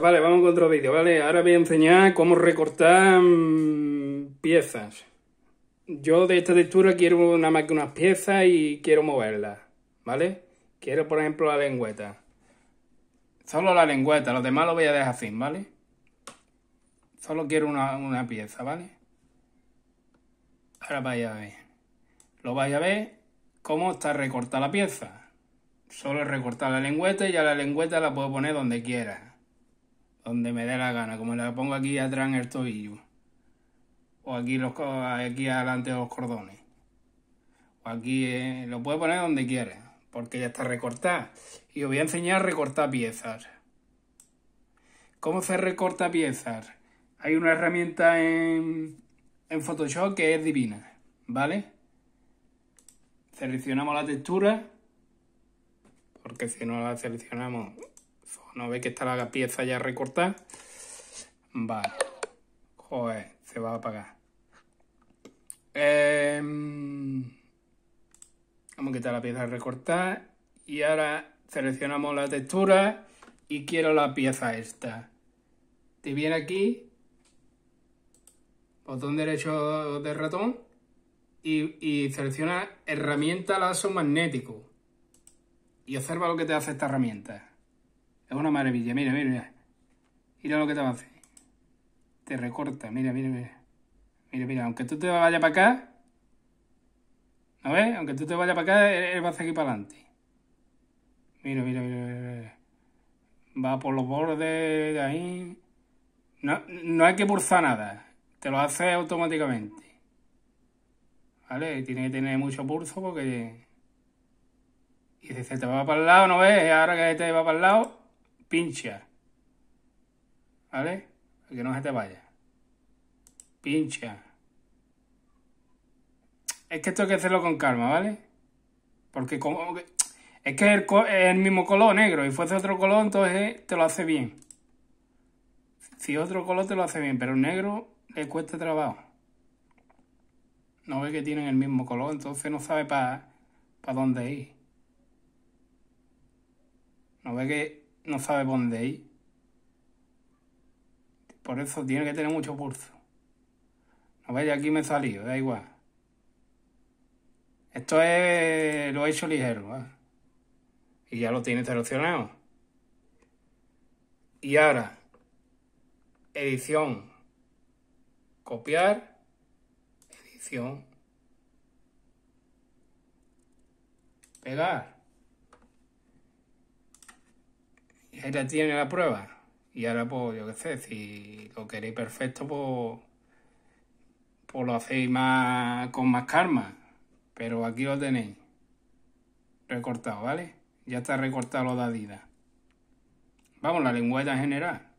Vale, vamos con otro vídeo, ¿vale? Ahora voy a enseñar cómo recortar mm, piezas. Yo de esta textura quiero nada más que unas piezas y quiero moverlas, ¿vale? Quiero, por ejemplo, la lengüeta. Solo la lengüeta, los demás lo voy a dejar sin, ¿vale? Solo quiero una, una pieza, ¿vale? Ahora vaya a ver. Lo vais a ver cómo está recortada la pieza. Solo recortar la lengüeta y ya la lengüeta la puedo poner donde quiera donde me dé la gana, como la pongo aquí atrás en el tobillo, o aquí, los, aquí adelante los cordones, o aquí, eh, lo puede poner donde quiera, porque ya está recortada. Y os voy a enseñar a recortar piezas. ¿Cómo se recorta piezas? Hay una herramienta en, en Photoshop que es divina, ¿vale? Seleccionamos la textura, porque si no la seleccionamos pues no ve que está la pieza ya recortada. Vale. Joder, se va a apagar. Em, vamos a quitar la pieza recortada. Y ahora seleccionamos la textura. Y quiero la pieza esta. Te viene aquí. Botón derecho del ratón. Y, y selecciona herramienta lazo magnético. Y observa lo que te hace esta herramienta. Es una maravilla, mira, mira, mira. Mira lo que te hacer, Te recorta, mira, mira, mira. Mira, mira, aunque tú te vayas para acá, ¿no ves? Aunque tú te vayas para acá, él, va a aquí para adelante. Mira, mira, mira, mira. Va por los bordes de ahí. No, no hay que pulsar nada. Te lo hace automáticamente. ¿Vale? Tiene que tener mucho pulso porque... Y si se te va para el lado, ¿no ves? Ahora que te va para el lado, pincha, ¿vale? que no se te vaya. Pincha. Es que esto hay que hacerlo con calma, ¿vale? Porque como... Es que es el, mismo color negro. Y fuese otro color, entonces te lo hace bien. Si otro color te lo hace bien, pero el negro le cuesta trabajo. No ve que tienen el mismo color, entonces no sabe para dónde ir. No ve que no sabe dónde ir. Por eso tiene que tener mucho pulso. No veis, aquí me he salido, da igual. Esto es lo he hecho ligero, Y ya lo tiene seleccionado. Y ahora, edición, copiar, edición, pegar. Ella tiene la prueba. Y ahora, pues, yo qué sé, si lo queréis perfecto, pues, pues, lo hacéis más, con más calma. Pero aquí lo tenéis. Recortado, ¿vale? Ya está recortado lo de Vamos, la lengüeta en general.